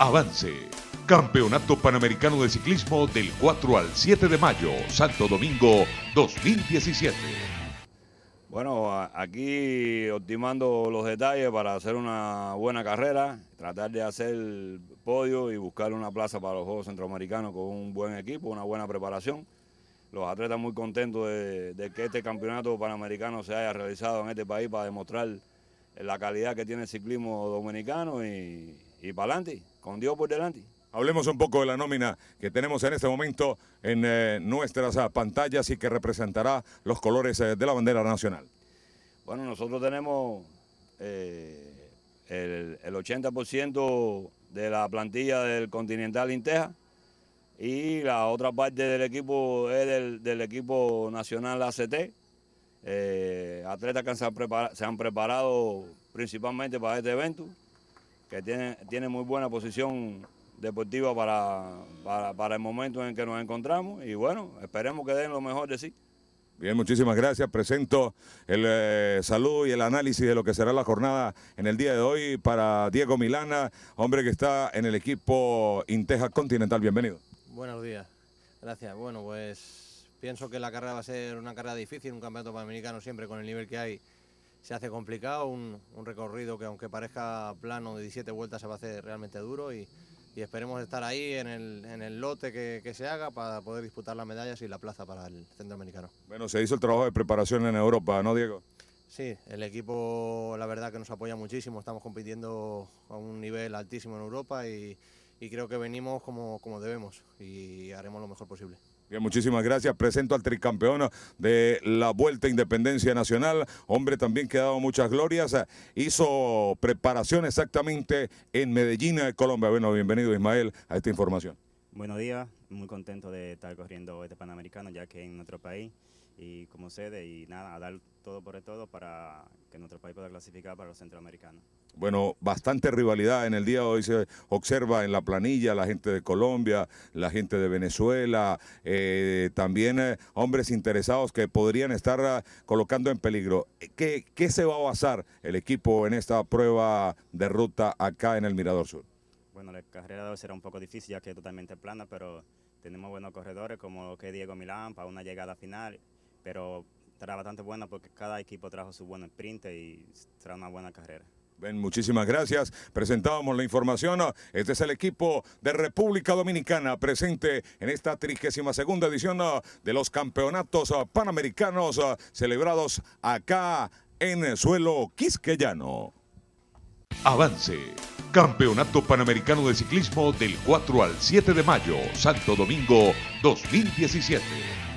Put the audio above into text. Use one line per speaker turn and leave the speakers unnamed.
Avance. Campeonato Panamericano de Ciclismo del 4 al 7 de mayo, Santo Domingo 2017.
Bueno, aquí optimando los detalles para hacer una buena carrera, tratar de hacer podio y buscar una plaza para los Juegos Centroamericanos con un buen equipo, una buena preparación. Los atletas muy contentos de, que este campeonato panamericano se haya realizado en este país para demostrar la calidad que tiene el ciclismo dominicano y para adelante
con Dios por delante. Hablemos un poco de la nómina que tenemos en este momento en eh, nuestras ah, pantallas y que representará los colores eh, de la bandera nacional.
Bueno, nosotros tenemos eh, el, 80% de la plantilla del Continental Inteja y la otra parte del equipo es del, equipo nacional ACT. atletas que se han preparado principalmente para este evento que tiene, tiene muy buena posición deportiva para, para, el momento en que nos encontramos y bueno,
esperemos que den lo mejor de sí. Bien, muchísimas gracias. Presento el eh, saludo y el análisis de lo que será la jornada en el día de hoy para Diego Milana, hombre que está en el equipo Inteja Continental. Bienvenido.
Buenos días. Gracias. Bueno, pues pienso que la carrera va a ser una carrera difícil, un campeonato panamericano siempre con el nivel que hay se hace complicado, un, recorrido que aunque parezca plano de 17 vueltas se va a hacer realmente duro y, esperemos estar ahí en el, en el lote que, se haga para poder disputar las medallas y la plaza para el centroamericano. Bueno,
se hizo el trabajo de preparación en Europa, ¿no, Diego?
Sí, el equipo la verdad que nos apoya muchísimo, estamos compitiendo a un nivel altísimo en Europa y, y creo que venimos como, como debemos y haremos lo mejor posible.
Bien, muchísimas gracias. Presento al tricampeón de la Vuelta Independencia Nacional, hombre también que ha dado muchas glorias. Hizo preparación exactamente en Medellín, Colombia. Bueno, bienvenido Ismael a esta información.
Buenos días, muy contento de estar corriendo este Panamericano ya que en nuestro país y como sede y nada, a dar todo por todo para que nuestro país pueda clasificar para los centroamericanos.
Bueno, bastante rivalidad en el día de hoy se observa en la planilla, la gente de Colombia, la gente de Venezuela, eh, también eh, hombres interesados que podrían estar ah, colocando en peligro. ¿Qué, se va a basar el equipo en esta prueba de ruta acá en el Mirador Sur?
Bueno, la carrera de hoy será un poco difícil ya que es totalmente plana, pero tenemos buenos corredores como que Diego Milán para una llegada final, pero será bastante buena porque cada equipo trajo su buen sprint y será una buena carrera
muchísimas gracias. Presentábamos la información. Este es el equipo de República Dominicana presente en esta 32 segunda edición uh, de los campeonatos uh, panamericanos uh, celebrados acá en el suelo quisqueyano. Avance. Campeonato Panamericano de Ciclismo del 4 al 7 de mayo, Santo Domingo 2017.